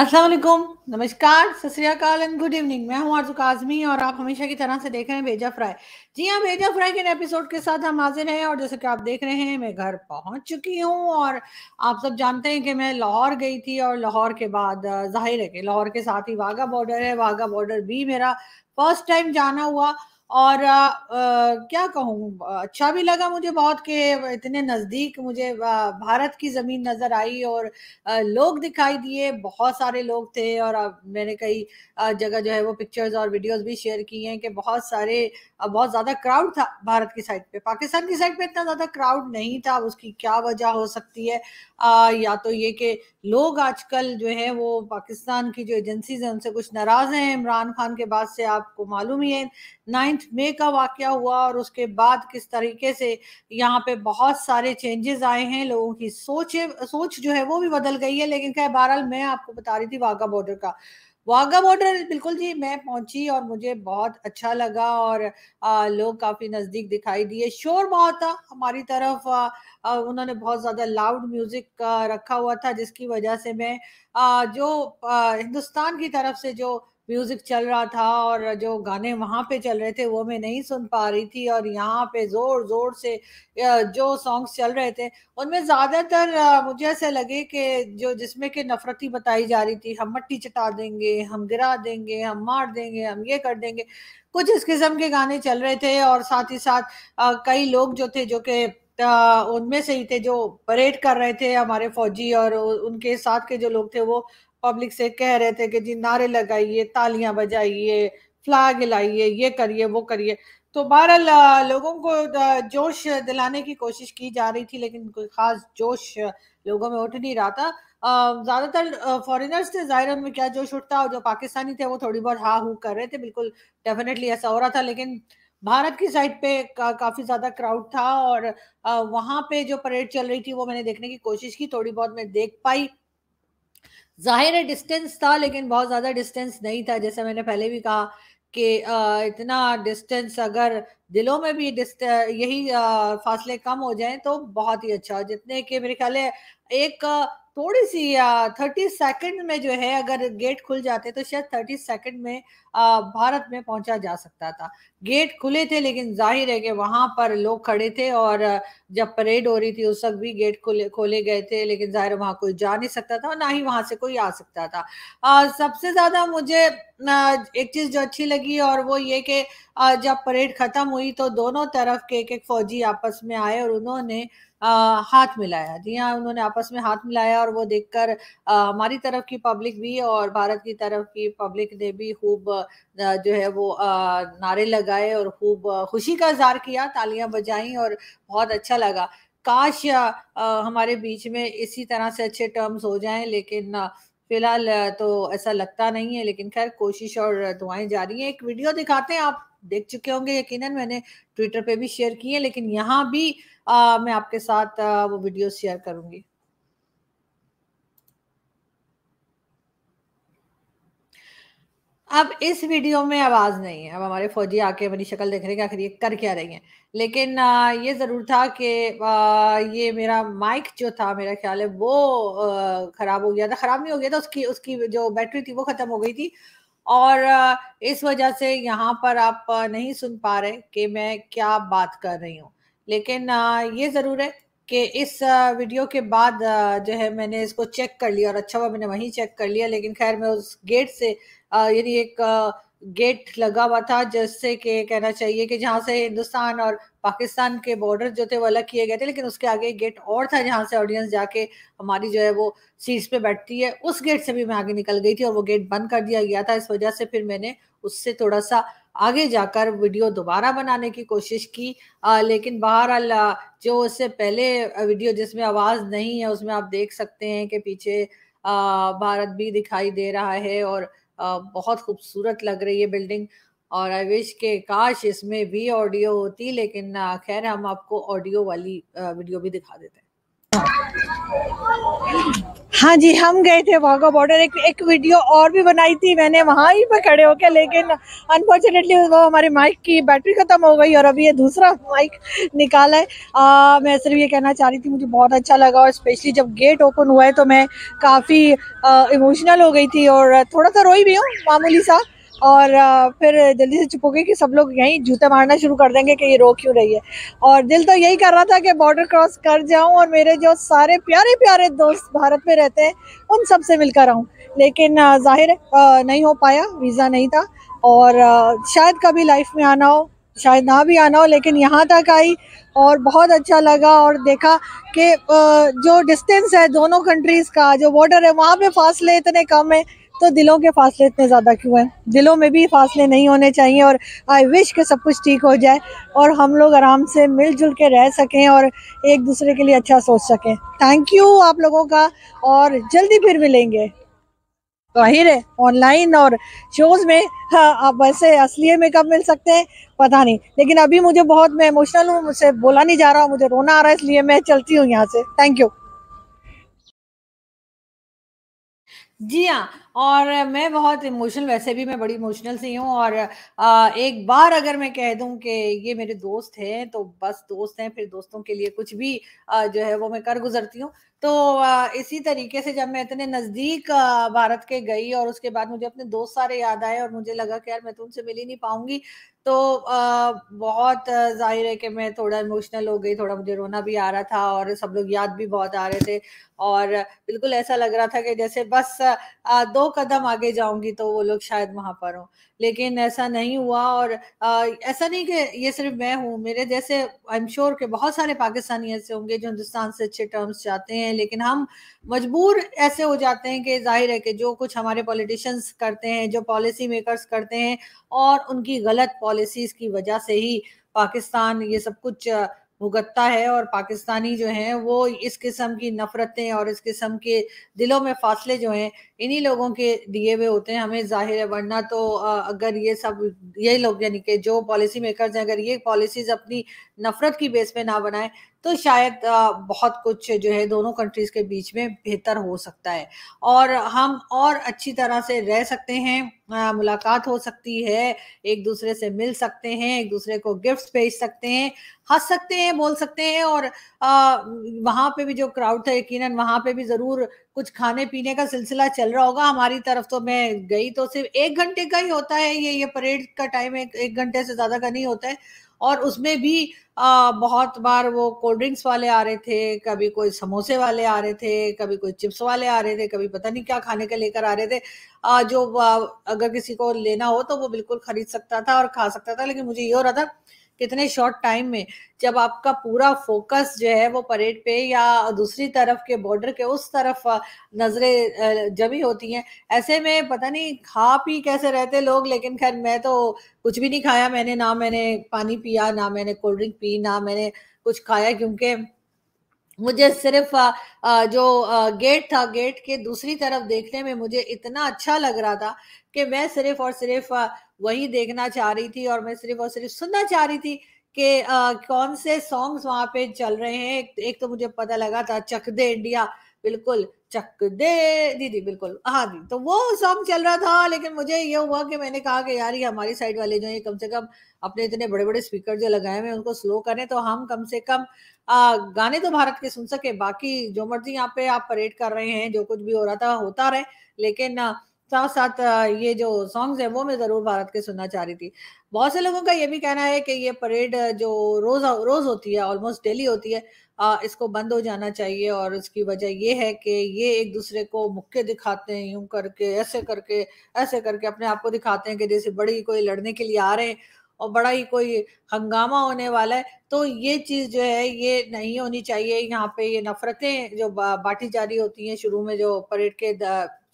असलम नमस्कार सतरीकाल and good evening मैं हूँ आरजुक आजमी और आप हमेशा की तरह से देख रहे हैं बेजा फ्राई जी हाँ बेजा फ्राई के एपिसोड के साथ हम हाजिर हैं और जैसे कि आप देख रहे हैं मैं घर पहुंच चुकी हूँ और आप सब जानते हैं कि मैं लाहौर गई थी और लाहौर के बाद जाहिर है कि लाहौर के साथ ही वाघा बॉर्डर है वाघा बॉर्डर भी मेरा फर्स्ट टाइम जाना हुआ और आ, आ, क्या कहूँ अच्छा भी लगा मुझे बहुत के इतने नज़दीक मुझे भारत की ज़मीन नज़र आई और आ, लोग दिखाई दिए बहुत सारे लोग थे और आ, मैंने कई जगह जो है वो पिक्चर्स और वीडियोस भी शेयर की हैं कि बहुत सारे बहुत ज़्यादा क्राउड था भारत की साइड पे पाकिस्तान की साइड पे इतना ज़्यादा क्राउड नहीं था उसकी क्या वजह हो सकती है आ, या तो ये कि लोग आजकल जो है वो पाकिस्तान की जो एजेंसीज हैं उनसे कुछ नाराज़ हैं इमरान खान के बाद से आपको मालूम ही है नाइन नाइन्थ मे का वाक्य हुआ और उसके बाद किस तरीके से यहाँ पे बहुत सारे चेंजेस आए हैं लोगों की सोच सोच जो है वो भी बदल गई है लेकिन क्या बहरहाल मैं आपको बता रही थी वाघा बॉर्डर का वाघा बॉर्डर बिल्कुल जी मैं पहुंची और मुझे बहुत अच्छा लगा और लोग काफ़ी नज़दीक दिखाई दिए शोर बहुत था हमारी तरफ आ, आ, उन्होंने बहुत ज़्यादा लाउड म्यूज़िक रखा हुआ था जिसकी वजह से मैं आ, जो आ, हिंदुस्तान की तरफ से जो म्यूजिक चल रहा था और जो गाने वहाँ पे चल रहे थे वो मैं नहीं सुन पा रही थी और यहाँ पे जोर जोर से जो सॉन्ग्स चल रहे थे उनमें ज़्यादातर मुझे ऐसे लगे कि जो जिसमें कि नफरती बताई जा रही थी हम मट्टी चटा देंगे हम गिरा देंगे हम मार देंगे हम ये कर देंगे कुछ इस किस्म के गाने चल रहे थे और साथ ही साथ कई लोग जो थे जो कि उनमें से ही थे जो परेड कर रहे थे हमारे फौजी और उनके साथ के जो लोग थे वो पब्लिक से कह रहे थे कि जी नारे लगाइए तालियां बजाइए फ्लैग हिलाइए ये करिए वो करिए तो बहरहाल लोगों को जोश दिलाने की कोशिश की जा रही थी लेकिन कोई ख़ास जोश लोगों में उठ नहीं रहा था ज़्यादातर फॉरेनर्स थे ज़ाहिर में क्या जोश उठता और जो पाकिस्तानी थे वो थोड़ी बहुत हा हू कर रहे थे बिल्कुल डेफिनेटली ऐसा हो रहा था लेकिन भारत की साइड पे का, काफ़ी ज़्यादा क्राउड था और वहाँ पे जो परेड चल रही थी वो मैंने देखने की कोशिश की थोड़ी बहुत मैं देख पाई जाहिर है डिस्टेंस था लेकिन बहुत ज़्यादा डिस्टेंस नहीं था जैसे मैंने पहले भी कहा कि इतना डिस्टेंस अगर दिलों में भी यही फासले कम हो जाएं तो बहुत ही अच्छा जितने के मेरे ख्याल है एक थोड़ी सी थर्टी सेकंड में जो है अगर गेट खुल जाते तो शायद थर्टी सेकंड में भारत में पहुंचा जा सकता था गेट खुले थे लेकिन जाहिर है कि वहां पर लोग खड़े थे और जब परेड हो रही थी उस वक्त भी गेट खुले खोले गए थे लेकिन जाहिर वहां कोई जा नहीं सकता था और ना ही वहां से कोई आ सकता था आ, सबसे ज्यादा मुझे एक चीज जो अच्छी लगी और वो ये कि जब परेड खत्म हुई तो दोनों तरफ के एक एक फौजी आपस में आए और उन्होंने आ, हाथ मिलाया जी हाँ उन्होंने आपस में हाथ मिलाया और वो देखकर हमारी तरफ की पब्लिक भी और भारत की तरफ की पब्लिक ने भी खूब जो है वो नारे लगाए और खूब खुशी का इजहार किया तालियां बजाई और बहुत अच्छा लगा काश हमारे बीच में इसी तरह से अच्छे टर्म्स हो जाएं लेकिन फिलहाल तो ऐसा लगता नहीं है लेकिन खैर कोशिश और दुआएं जा रही हैं एक वीडियो दिखाते हैं आप देख चुके होंगे यकीनन मैंने ट्विटर पे भी शेयर की है लेकिन यहाँ भी आ, मैं आपके साथ आ, वो वीडियो शेयर करूंगी अब इस वीडियो में आवाज नहीं है अब हमारे फौजी आके अपनी शक्ल देख रहे हैं आखिर ये कर क्या रही हैं लेकिन ये जरूर था कि ये मेरा माइक जो था मेरा ख्याल है वो खराब हो गया था खराब नहीं हो गया था उसकी उसकी जो बैटरी थी वो खत्म हो गई थी और इस वजह से यहाँ पर आप नहीं सुन पा रहे कि मैं क्या बात कर रही हूँ लेकिन ये ज़रूर है कि इस वीडियो के बाद जो है मैंने इसको चेक कर लिया और अच्छा हुआ मैंने वहीं चेक कर लिया लेकिन खैर मैं उस गेट से यानी एक गेट लगा हुआ था जिससे कि कहना चाहिए कि जहाँ से हिंदुस्तान और पाकिस्तान के बॉर्डर जो थे वो अलग किए गए थे लेकिन उसके आगे एक गेट और था जहाँ से ऑडियंस जाके हमारी जो है वो सीट्स पे बैठती है उस गेट से भी मैं आगे निकल गई थी और वो गेट बंद कर दिया गया था इस वजह से फिर मैंने उससे थोड़ा सा आगे जाकर वीडियो दोबारा बनाने की कोशिश की आ, लेकिन बहरहाल जो उससे पहले वीडियो जिसमें आवाज़ नहीं है उसमें आप देख सकते हैं कि पीछे आ, भारत भी दिखाई दे रहा है और आ, बहुत खूबसूरत लग रही है बिल्डिंग और आई विश के काश इसमें भी ऑडियो होती लेकिन खैर हम आपको ऑडियो वाली वीडियो भी दिखा देते हैं हाँ जी हम गए थे वाघा बॉर्डर एक एक वीडियो और भी बनाई थी मैंने वहाँ ही पर खड़े होकर लेकिन अनफॉर्चुनेटली वो हमारे माइक की बैटरी ख़त्म हो गई और अभी ये दूसरा माइक निकाला है आ, मैं सिर्फ ये कहना चाह रही थी मुझे बहुत अच्छा लगा और स्पेशली जब गेट ओपन हुआ है तो मैं काफ़ी इमोशनल हो गई थी और थोड़ा सा रोई भी हूँ मामूली सा और फिर जल्दी से चुपोगे कि सब लोग यहीं जूते मारना शुरू कर देंगे कि ये रो क्यों रही है और दिल तो यही कर रहा था कि बॉर्डर क्रॉस कर जाऊं और मेरे जो सारे प्यारे प्यारे दोस्त भारत में रहते हैं उन सब से मिलकर आऊं लेकिन जाहिर नहीं हो पाया वीज़ा नहीं था और शायद कभी लाइफ में आना हो शायद ना भी आना हो लेकिन यहाँ तक आई और बहुत अच्छा लगा और देखा कि जो डिस्टेंस है दोनों कंट्रीज़ का जो बॉर्डर है वहाँ पे फासले इतने कम हैं तो दिलों के फासले इतने ज़्यादा क्यों हैं दिलों में भी फासले नहीं होने चाहिए और आई विश के सब कुछ ठीक हो जाए और हम लोग आराम से मिलजुल के रह सकें और एक दूसरे के लिए अच्छा सोच सकें थैंक यू आप लोगों का और जल्दी फिर मिलेंगे जाहिर तो है ऑनलाइन और शोज़ में हाँ आप वैसे असली में कब मिल सकते हैं पता नहीं लेकिन अभी मुझे बहुत मैं इमोशनल हूँ मुझसे बोला नहीं जा रहा मुझे रोना आ रहा है इसलिए मैं चलती हूँ यहाँ से थैंक यू जी हाँ और मैं बहुत इमोशनल वैसे भी मैं बड़ी इमोशनल सी हूँ और आ, एक बार अगर मैं कह दूँ कि ये मेरे दोस्त हैं तो बस दोस्त हैं फिर दोस्तों के लिए कुछ भी आ, जो है वो मैं कर गुजरती हूँ तो आ, इसी तरीके से जब मैं इतने नज़दीक भारत के गई और उसके बाद मुझे अपने दोस्त सारे याद आए और मुझे लगा कि यार मैं तो उनसे मिल ही नहीं पाऊंगी तो बहुत जाहिर है कि मैं थोड़ा इमोशनल हो गई थोड़ा मुझे रोना भी आ रहा था और सब लोग याद भी बहुत आ रहे थे और बिल्कुल ऐसा लग रहा था कि जैसे बस दो कदम आगे जाऊंगी तो वो लोग शायद वहां पर हों लेकिन ऐसा नहीं हुआ और ऐसा नहीं कि ये सिर्फ मैं हूँ मेरे जैसे आई एम श्योर के बहुत सारे पाकिस्तानी ऐसे होंगे जो हिंदुस्तान से अच्छे टर्म्स चाहते हैं लेकिन हम मजबूर ऐसे हो जाते हैं कि जाहिर है कि जो कुछ हमारे पॉलिटिशियंस करते हैं जो पॉलिसी मेकर्स करते हैं और उनकी गलत पॉलिसी पॉलिसीज की वजह से ही पाकिस्तान ये सब कुछ भुगतता है और पाकिस्तानी जो हैं वो इस किस्म की नफ़रतें और इस किस्म के दिलों में फासले जो हैं इन्हीं लोगों के दिए हुए होते हैं हमें जाहिर है वरना तो अगर ये सब ये लोग यानी कि जो पॉलिसी मेकर्स हैं अगर ये पॉलिसीज़ अपनी नफ़रत की बेस पे ना बनाएं तो शायद बहुत कुछ जो है दोनों कंट्रीज के बीच में बेहतर हो सकता है और हम और अच्छी तरह से रह सकते हैं मुलाकात हो सकती है एक दूसरे से मिल सकते हैं एक दूसरे को गिफ्ट्स भेज सकते हैं हंस सकते हैं बोल सकते हैं और आ, वहाँ पे भी जो क्राउड था यकीनन वहाँ पे भी ज़रूर कुछ खाने पीने का सिलसिला चल रहा होगा हमारी तरफ तो मैं गई तो सिर्फ एक घंटे का ही होता है ये ये परेड का टाइम एक घंटे से ज़्यादा का नहीं होता है और उसमें भी आ, बहुत बार वो कोल्ड ड्रिंक्स वाले आ रहे थे कभी कोई समोसे वाले आ रहे थे कभी कोई चिप्स वाले आ रहे थे कभी पता नहीं क्या खाने के लेकर आ रहे थे आ, जो आ, अगर किसी को लेना हो तो वो बिल्कुल खरीद सकता था और खा सकता था लेकिन मुझे ये हो रहा था कितने शॉर्ट टाइम में जब आपका पूरा फोकस जो है वो परेड पे या दूसरी तरफ के बॉर्डर के उस तरफ नजरें जमी होती हैं ऐसे में पता नहीं खा पी कैसे रहते लोग लेकिन खैर मैं तो कुछ भी नहीं खाया मैंने ना मैंने पानी पिया ना मैंने कोल्ड ड्रिंक पी ना मैंने कुछ खाया क्योंकि मुझे सिर्फ जो गेट था गेट के दूसरी तरफ देखने में मुझे इतना अच्छा लग रहा था कि मैं सिर्फ और सिर्फ वही देखना चाह रही थी और मैं सिर्फ और सिर्फ सुनना चाह रही थी कि कौन से सॉन्ग्स वहां पे चल रहे हैं एक तो मुझे पता लगा था चक दे इंडिया बिल्कुल चक दे दीदी बिल्कुल हाँ दी तो वो सॉन्ग चल रहा था लेकिन मुझे ये हुआ कि मैंने कहा कि यार ये हमारी साइड वाले जो है कम से कम अपने इतने बड़े बड़े स्पीकर जो लगाए हुए उनको स्लो करें तो हम कम से कम आ, गाने तो भारत के सुन सके बाकी जो मर्जी यहाँ पे आप परेड कर रहे हैं जो कुछ भी हो रहा था होता रहे लेकिन साथ साथ ये जो सॉन्ग्स है वो मैं ज़रूर भारत के सुनना चाह रही थी बहुत से लोगों का ये भी कहना है कि ये परेड जो रोज़ रोज़ होती है ऑलमोस्ट डेली होती है इसको बंद हो जाना चाहिए और इसकी वजह यह है कि ये एक दूसरे को मुक्के दिखाते हैं यूं करके ऐसे करके ऐसे करके अपने आप को दिखाते हैं कि जैसे बड़ी कोई लड़ने के लिए आ रहे हैं और बड़ा ही कोई हंगामा होने वाला है तो ये चीज़ जो है ये नहीं होनी चाहिए यहाँ पे ये नफरतें जो बाटी जारी होती हैं शुरू में जो परेड के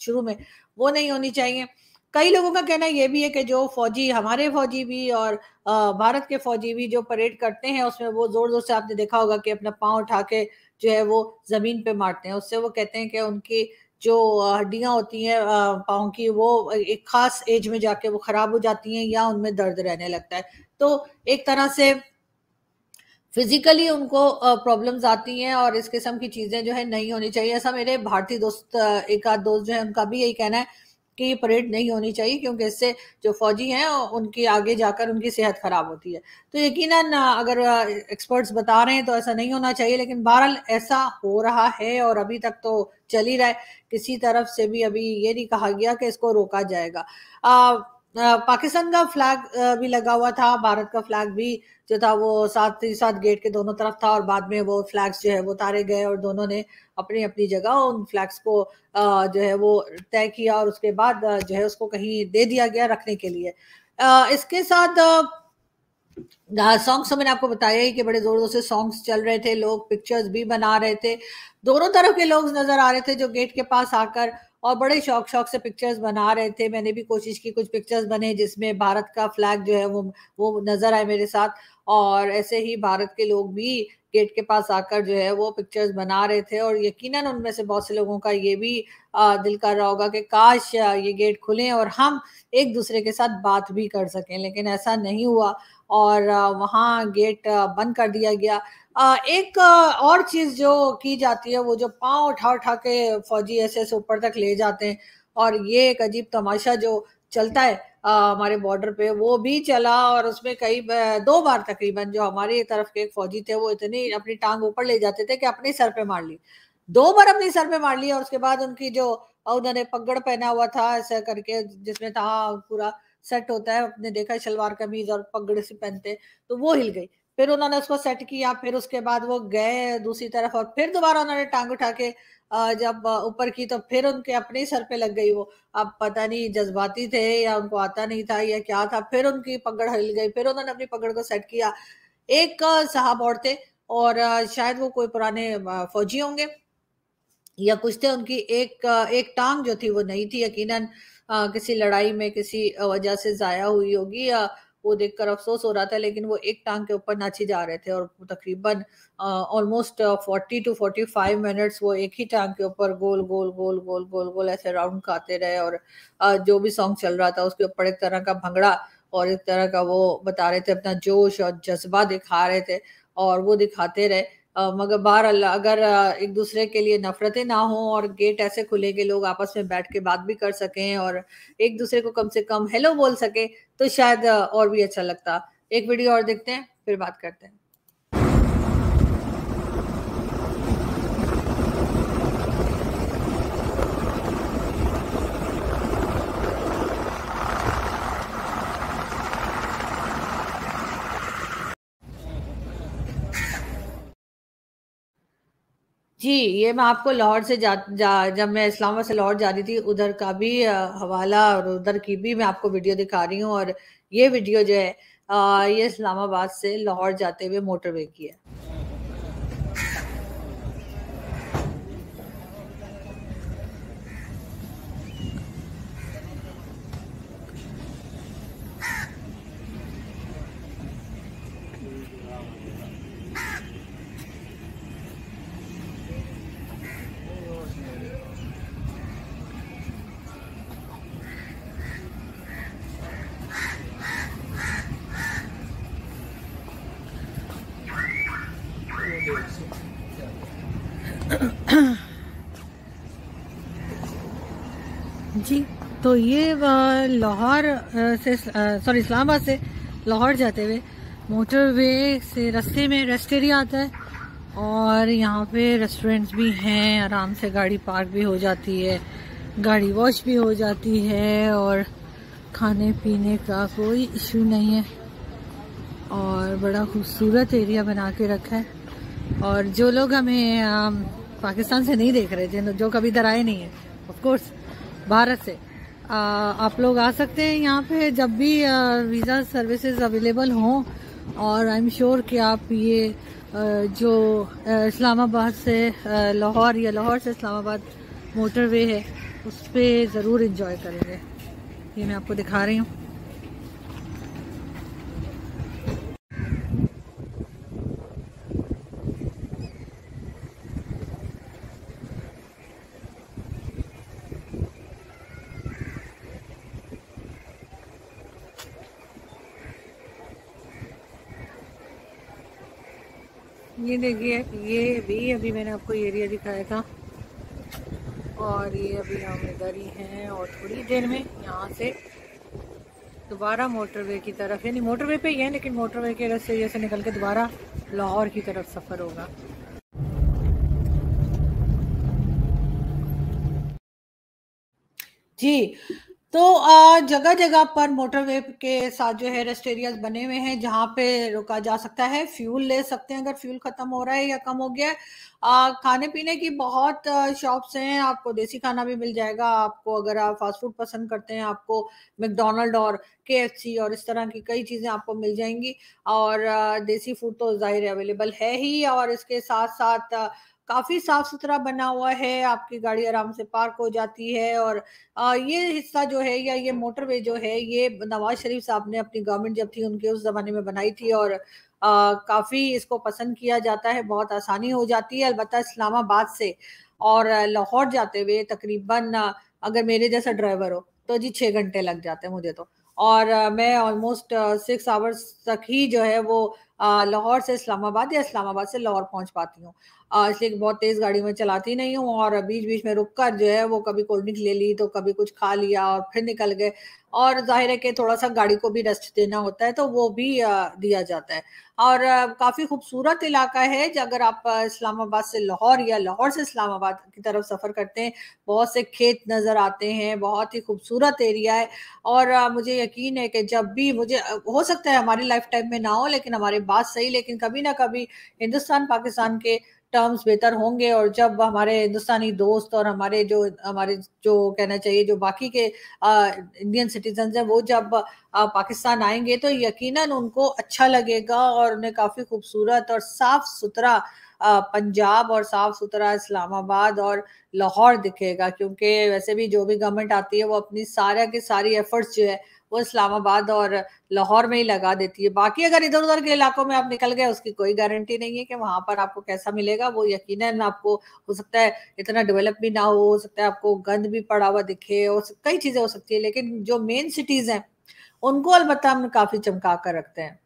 शुरू में वो नहीं होनी चाहिए कई लोगों का कहना यह भी है कि जो फौजी हमारे फौजी भी और भारत के फौजी भी जो परेड करते हैं उसमें वो जोर जोर से आपने देखा होगा कि अपना पाँव उठा के जो है वो जमीन पे मारते हैं उससे वो कहते हैं कि उनकी जो हड्डियाँ होती हैं पाँव की वो एक खास एज में जाके वो खराब हो जाती हैं या उनमें दर्द रहने लगता है तो एक तरह से फिजिकली उनको प्रॉब्लम्स आती हैं और इस किस्म की चीज़ें जो है नहीं होनी चाहिए ऐसा मेरे भारतीय दोस्त एक आध दोस्त जो है उनका भी यही कहना है कि ये परेड नहीं होनी चाहिए क्योंकि इससे जो फौजी हैं उनकी आगे जाकर उनकी सेहत ख़राब होती है तो यकीनन अगर एक्सपर्ट्स बता रहे हैं तो ऐसा नहीं होना चाहिए लेकिन बहरहाल ऐसा हो रहा है और अभी तक तो चल ही रहा है किसी तरफ से भी अभी ये नहीं कहा गया कि इसको रोका जाएगा पाकिस्तान का फ्लैग भी लगा हुआ था भारत का फ्लैग भी जो था वो साथ ही साथ गेट के दोनों तरफ था और बाद में वो फ्लैग्स जो है वो तारे गए और दोनों ने अपनी अपनी जगह उन फ्लैग्स को जो है वो तय किया और उसके बाद जो है उसको कहीं दे दिया गया रखने के लिए इसके साथ सॉन्ग्स तो मैंने आपको बताया ही कि बड़े जोर जोर से सॉन्ग्स चल रहे थे लोग पिक्चर्स भी बना रहे थे दोनों तरफ के लोग नजर आ रहे थे जो गेट के पास आकर और बड़े शौक शौक से पिक्चर्स बना रहे थे मैंने भी कोशिश की कुछ पिक्चर्स बने जिसमें भारत का फ्लैग जो है वो वो नजर आए मेरे साथ और ऐसे ही भारत के लोग भी गेट के पास आकर जो है वो पिक्चर्स बना रहे थे और यकीनन उनमें से बहुत से लोगों का ये भी दिल कर रहा होगा कि काश ये गेट खुलें और हम एक दूसरे के साथ बात भी कर सकें लेकिन ऐसा नहीं हुआ और वहाँ गेट बंद कर दिया गया एक और चीज जो की जाती है वो जो पांव उठा उठा के फौजी ऐसे ऐसे ऊपर तक ले जाते हैं और ये एक अजीब तमाशा जो चलता है हमारे बॉर्डर पे वो भी चला और उसमें कई दो बार तकरीबन जो हमारी तरफ के एक फौजी थे वो इतनी अपनी टांग ऊपर ले जाते थे कि अपने सर पे मार ली दो बार अपने सर पे मार ली और उसके बाद उनकी जो उन्होंने पगड़ पहना हुआ था ऐसा करके जिसमें था पूरा सेट होता है अपने देखा शलवार कमीज और पगड़ से पहनते तो वो हिल गई फिर उन्होंने उसको सेट किया फिर उसके बाद वो गए दूसरी तरफ और फिर दोबारा उन्होंने टांग उठा के जब ऊपर की तो फिर उनके अपने ही सर पे लग गई वो अब पता नहीं जज्बाती थे या उनको आता नहीं था या क्या था फिर उनकी पकड़ हिल गई फिर उन्होंने अपनी पगड़ को सेट किया एक साहब और थे और शायद वो कोई पुराने फौजी होंगे या कुछ थे उनकी एक एक टांग जो थी वो नहीं थी यकीनन किसी लड़ाई में किसी वजह से जाया हुई होगी वो देखकर अफसोस हो रहा था लेकिन वो एक टांग के ऊपर नाची जा रहे थे और तकरीबन almost forty two forty five minutes वो एक ही टांग के ऊपर गोल गोल गोल गोल गोल गोल ऐसे राउंड खाते रहे और uh, जो भी सॉन्ग चल रहा था उसके ऊपर एक तरह का भंगड़ा और एक तरह का वो बता रहे थे अपना जोश और जज्बा दिखा रहे थे और वो दिखाते रहे मगर बाहर अगर एक दूसरे के लिए नफरतें ना हों और गेट ऐसे खुले के लोग आपस में बैठ के बात भी कर सकें और एक दूसरे को कम से कम हेलो बोल सके तो शायद और भी अच्छा लगता एक वीडियो और देखते हैं फिर बात करते हैं जी ये मैं आपको लाहौर से जा, जा जब मैं इस्लामाबाद से लाहौर जा रही थी उधर का भी हवाला और उधर की भी मैं आपको वीडियो दिखा रही हूँ और ये वीडियो जो है आ, ये इस्लामाबाद से लाहौर जाते हुए मोटरवे की है तो ये लाहौर से सॉरी इस्लामाबाद से लाहौर जाते हुए मोटरवे से रस्ते में रेस्ट एरिया आता है और यहाँ पे रेस्टोरेंट्स भी हैं आराम से गाड़ी पार्क भी हो जाती है गाड़ी वॉश भी हो जाती है और खाने पीने का कोई इशू नहीं है और बड़ा खूबसूरत एरिया बना के रखा है और जो लोग हमें पाकिस्तान से नहीं देख रहे थे जो कभी इधर आए नहीं है ऑफकोर्स भारत से आप लोग आ सकते हैं यहाँ पे जब भी वीज़ा सर्विसेज अवेलेबल हों और आई एम श्योर कि आप ये जो इस्लामाबाद से लाहौर या लाहौर से इस्लामाबाद मोटरवे है उस पर ज़रूर इंजॉय करेंगे ये मैं आपको दिखा रही हूँ ये देखिए ये भी अभी मैंने आपको एरिया दिखाया था और ये अभी हम इधर ही हैं और थोड़ी देर में यहाँ से दोबारा मोटरवे की तरफ यानी मोटरवे पे ही है लेकिन मोटरवे के रस्ते जैसे निकल के दोबारा लाहौर की तरफ सफ़र होगा जी तो जगह जगह पर मोटरवे के साथ जो है रेस्ट एरियाज बने हुए हैं जहाँ पे रुका जा सकता है फ्यूल ले सकते हैं अगर फ्यूल ख़त्म हो रहा है या कम हो गया है आ, खाने पीने की बहुत शॉप्स हैं आपको देसी खाना भी मिल जाएगा आपको अगर आप फास्ट फूड पसंद करते हैं आपको मैकडोनल्ड और के और इस तरह की कई चीज़ें आपको मिल जाएंगी और देसी फूड तो ज़ाहिर अवेलेबल है ही और इसके साथ साथ काफ़ी साफ सुथरा बना हुआ है आपकी गाड़ी आराम से पार्क हो जाती है और ये हिस्सा जो है या ये मोटरवे जो है ये नवाज शरीफ साहब ने अपनी गवर्नमेंट जब थी उनके उस ज़माने में बनाई थी और काफ़ी इसको पसंद किया जाता है बहुत आसानी हो जाती है अलबत् इस्लामाबाद से और लाहौर जाते हुए तकरीबन अगर मेरे जैसा ड्राइवर हो तो जी छः घंटे लग जाते हैं मुझे तो और मैं ऑलमोस्ट सिक्स आवर्स तक ही जो है वो लाहौर से इस्लामाबाद या इस्लामाबाद से लाहौर पहुंच पाती हूँ इसलिए बहुत तेज गाड़ी में चलाती नहीं हूँ और बीच बीच में रुक कर जो है वो कभी कोल्ड ड्रिंक ले ली तो कभी कुछ खा लिया और फिर निकल गए और जाहिर है कि थोड़ा सा गाड़ी को भी रेस्ट देना होता है तो वो भी दिया जाता है और काफ़ी खूबसूरत इलाका है अगर आप इस्लामाबाद से लाहौर या लाहौर से इस्लामाबाद की तरफ सफ़र करते हैं बहुत से खेत नज़र आते हैं बहुत ही खूबसूरत एरिया है और मुझे यकीन है कि जब भी मुझे हो सकता है हमारी लाइफ टाइम में ना हो लेकिन हमारे बात सही लेकिन कभी ना कभी हिंदुस्तान पाकिस्तान के टर्म्स बेहतर होंगे और जब हमारे हिंदुस्तानी दोस्त और हमारे जो हमारे जो कहना चाहिए जो बाकी के इंडियन सिटीजन हैं वो जब आ, पाकिस्तान आएंगे तो यकीनन उनको अच्छा लगेगा और उन्हें काफ़ी खूबसूरत और साफ सुथरा पंजाब और साफ सुथरा इस्लामाबाद और लाहौर दिखेगा क्योंकि वैसे भी जो भी गवर्नमेंट आती है वो अपनी सारे के सारी एफर्ट्स जो है वो इस्लामाबाद और लाहौर में ही लगा देती है बाकी अगर इधर उधर के इलाकों में आप निकल गए उसकी कोई गारंटी नहीं है कि वहाँ पर आपको कैसा मिलेगा वो यकीन आपको हो सकता है इतना डेवलप भी ना हो हो सकता है आपको गंद भी पड़ा हुआ दिखे और कई चीज़ें हो सकती है लेकिन जो मेन सिटीज़ हैं उनको अलबत्त हम काफ़ी चमका कर रखते हैं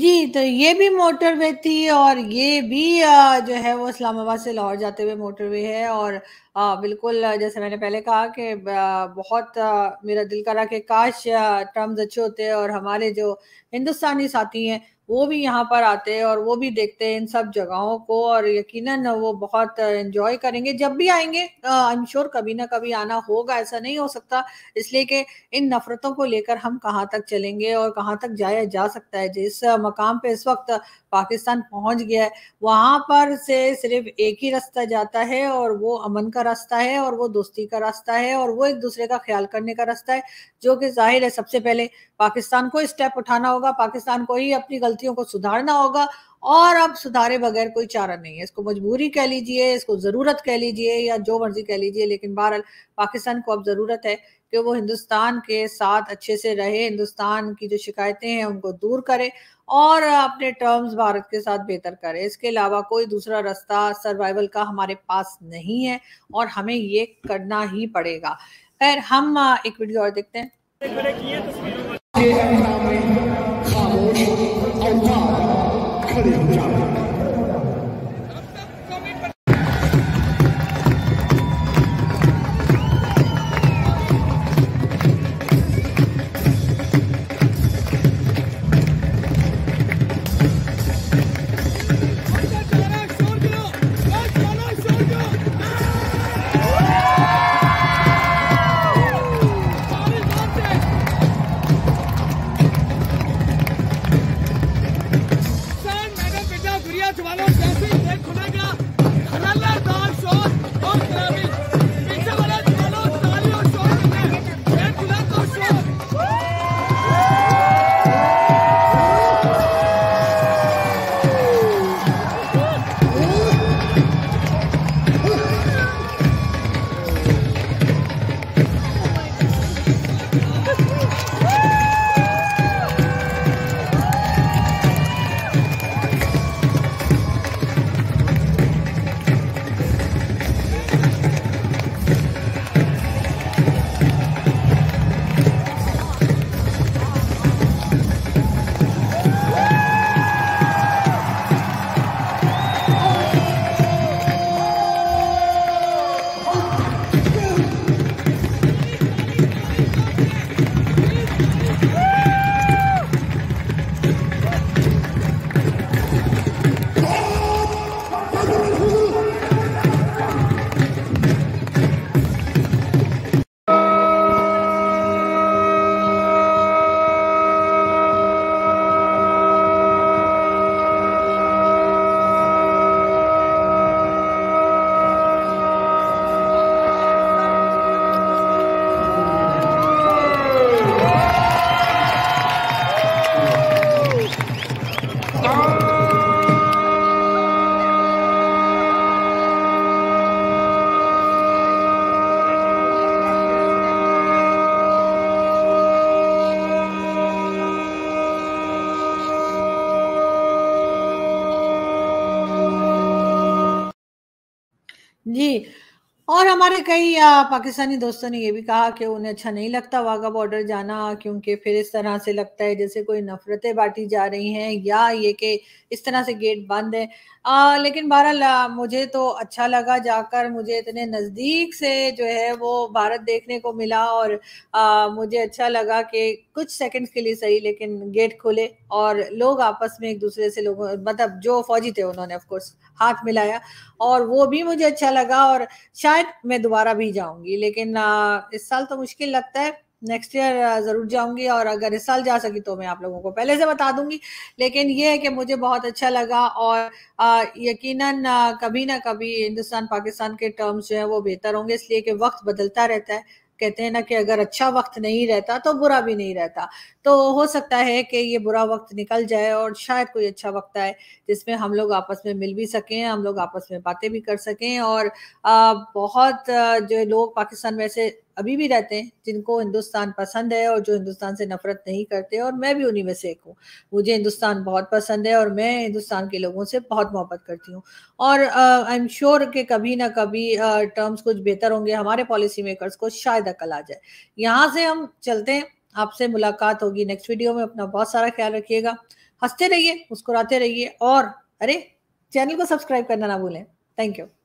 जी तो ये भी मोटरवे थी और ये भी जो है वो इस्लामाबाद से लाहौर जाते हुए मोटरवे है और बिल्कुल जैसे मैंने पहले कहा कि बहुत मेरा दिल करा कि काश ट्रम्स टर्म्स अच्छे होते और हमारे जो हिंदुस्तानी साथी हैं वो भी यहाँ पर आते हैं और वो भी देखते हैं इन सब जगहों को और यकीनन वो बहुत एंजॉय करेंगे जब भी आएंगे आई एम श्योर कभी ना कभी आना होगा ऐसा नहीं हो सकता इसलिए कि इन नफरतों को लेकर हम कहाँ तक चलेंगे और कहाँ तक जाया जा सकता है जिस मकाम पे इस वक्त पाकिस्तान पहुंच गया है वहाँ पर से सिर्फ एक ही रास्ता जाता है और वो अमन का रास्ता है और वो दोस्ती का रास्ता है और वो एक दूसरे का ख्याल करने का रास्ता है जो कि जाहिर है सबसे पहले पाकिस्तान को स्टेप उठाना होगा पाकिस्तान को ही अपनी गलती गलतियों को सुधारना होगा और अब सुधारे बगैर कोई चारा नहीं है इसको मजबूरी कह लीजिए इसको ज़रूरत कह लीजिए या जो मर्जी कह लीजिए लेकिन बहरहाल पाकिस्तान को अब ज़रूरत है कि वो हिंदुस्तान के साथ अच्छे से रहे हिंदुस्तान की जो शिकायतें हैं उनको दूर करे और अपने टर्म्स भारत के साथ बेहतर करे इसके अलावा कोई दूसरा रास्ता सर्वाइवल का हमारे पास नहीं है और हमें ये करना ही पड़ेगा खैर हम एक वीडियो और देखते हैं 高大、可敬、庄严。कई पाकिस्तानी दोस्तों ने यह भी कहा कि उन्हें अच्छा नहीं लगता वाघा बॉर्डर जाना क्योंकि फिर इस तरह से लगता है जैसे कोई नफरतें बांटी जा रही हैं या ये कि इस तरह से गेट बंद है आ, लेकिन बहरहाल मुझे तो अच्छा लगा जाकर मुझे इतने नज़दीक से जो है वो भारत देखने को मिला और आ, मुझे अच्छा लगा कि कुछ सेकेंड्स के लिए सही लेकिन गेट खुले और लोग आपस में एक दूसरे से लोगों मतलब जो फौजी थे उन्होंने ऑफकोर्स हाथ मिलाया और वो भी मुझे अच्छा लगा और शायद मैं दोबारा भी जाऊंगी लेकिन इस साल तो मुश्किल लगता है नेक्स्ट ईयर ज़रूर जाऊंगी और अगर इस साल जा सकी तो मैं आप लोगों को पहले से बता दूंगी लेकिन ये है कि मुझे बहुत अच्छा लगा और यकीनन कभी ना कभी हिंदुस्तान पाकिस्तान के टर्म्स जो है वो बेहतर होंगे इसलिए कि वक्त बदलता रहता है कहते हैं ना कि अगर अच्छा वक्त नहीं रहता तो बुरा भी नहीं रहता तो हो सकता है कि ये बुरा वक्त निकल जाए और शायद कोई अच्छा वक्त आए जिसमें हम लोग आपस में मिल भी सकें हम लोग आपस में बातें भी कर सकें और बहुत जो लोग पाकिस्तान में ऐसे अभी भी रहते हैं जिनको हिंदुस्तान पसंद है और जो हिंदुस्तान से नफरत नहीं करते और मैं भी उन्हीं में से एक हूँ मुझे हिंदुस्तान बहुत पसंद है और मैं हिंदुस्तान के लोगों से बहुत मोहब्बत करती हूँ और आई एम श्योर कि कभी ना कभी टर्म्स uh, कुछ बेहतर होंगे हमारे पॉलिसी मेकर्स को शायद अकल आ जाए यहाँ से हम चलते हैं आपसे मुलाकात होगी नेक्स्ट वीडियो में अपना बहुत सारा ख्याल रखिएगा हंसते रहिए मुस्कुराते रहिए और अरे चैनल को सब्सक्राइब करना ना भूलें थैंक यू